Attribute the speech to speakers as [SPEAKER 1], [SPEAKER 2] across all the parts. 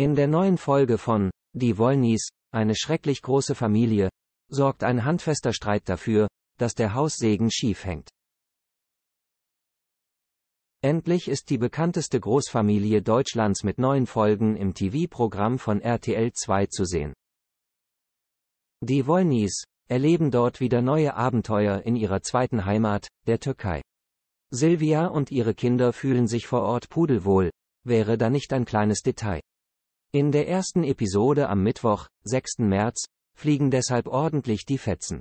[SPEAKER 1] In der neuen Folge von Die Wollnies, eine schrecklich große Familie, sorgt ein handfester Streit dafür, dass der Haussegen schief hängt. Endlich ist die bekannteste Großfamilie Deutschlands mit neuen Folgen im TV-Programm von RTL 2 zu sehen. Die Wollnies erleben dort wieder neue Abenteuer in ihrer zweiten Heimat, der Türkei. Silvia und ihre Kinder fühlen sich vor Ort pudelwohl, wäre da nicht ein kleines Detail. In der ersten Episode am Mittwoch, 6. März, fliegen deshalb ordentlich die Fetzen.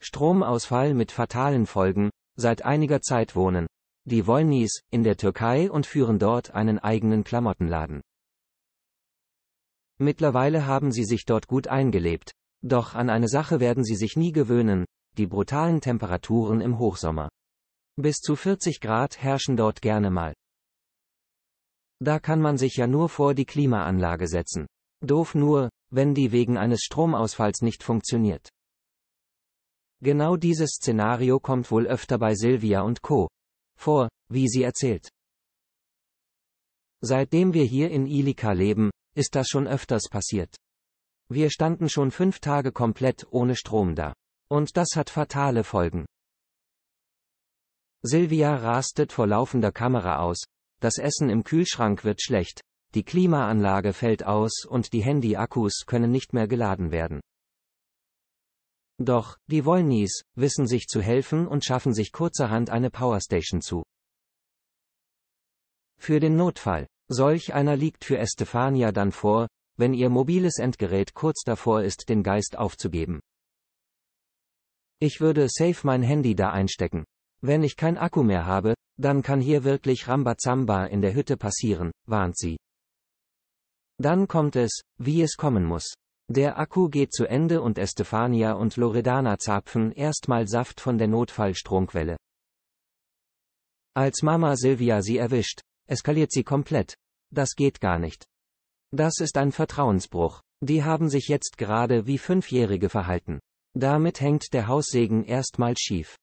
[SPEAKER 1] Stromausfall mit fatalen Folgen, seit einiger Zeit wohnen die Wollnis in der Türkei und führen dort einen eigenen Klamottenladen. Mittlerweile haben sie sich dort gut eingelebt, doch an eine Sache werden sie sich nie gewöhnen, die brutalen Temperaturen im Hochsommer. Bis zu 40 Grad herrschen dort gerne mal. Da kann man sich ja nur vor die Klimaanlage setzen. Doof nur, wenn die wegen eines Stromausfalls nicht funktioniert. Genau dieses Szenario kommt wohl öfter bei Silvia und Co. vor, wie sie erzählt. Seitdem wir hier in Ilika leben, ist das schon öfters passiert. Wir standen schon fünf Tage komplett ohne Strom da. Und das hat fatale Folgen. Silvia rastet vor laufender Kamera aus, das Essen im Kühlschrank wird schlecht. Die Klimaanlage fällt aus und die Handy-Akkus können nicht mehr geladen werden. Doch, die Wollnies, wissen sich zu helfen und schaffen sich kurzerhand eine Powerstation zu. Für den Notfall. Solch einer liegt für Estefania dann vor, wenn ihr mobiles Endgerät kurz davor ist, den Geist aufzugeben. Ich würde safe mein Handy da einstecken. Wenn ich kein Akku mehr habe, dann kann hier wirklich Rambazamba in der Hütte passieren, warnt sie. Dann kommt es, wie es kommen muss. Der Akku geht zu Ende und Estefania und Loredana zapfen erstmal Saft von der Notfallstromquelle. Als Mama Silvia sie erwischt, eskaliert sie komplett. Das geht gar nicht. Das ist ein Vertrauensbruch. Die haben sich jetzt gerade wie Fünfjährige verhalten. Damit hängt der Haussegen erstmal schief.